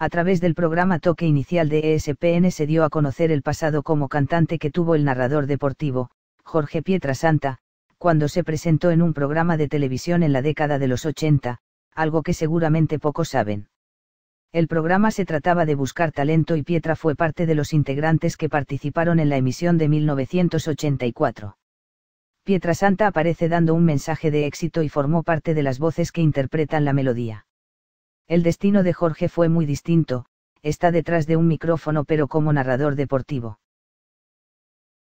a través del programa Toque Inicial de ESPN se dio a conocer el pasado como cantante que tuvo el narrador deportivo, Jorge Pietrasanta, cuando se presentó en un programa de televisión en la década de los 80, algo que seguramente pocos saben. El programa se trataba de buscar talento y Pietra fue parte de los integrantes que participaron en la emisión de 1984. Pietrasanta aparece dando un mensaje de éxito y formó parte de las voces que interpretan la melodía. El destino de Jorge fue muy distinto, está detrás de un micrófono pero como narrador deportivo.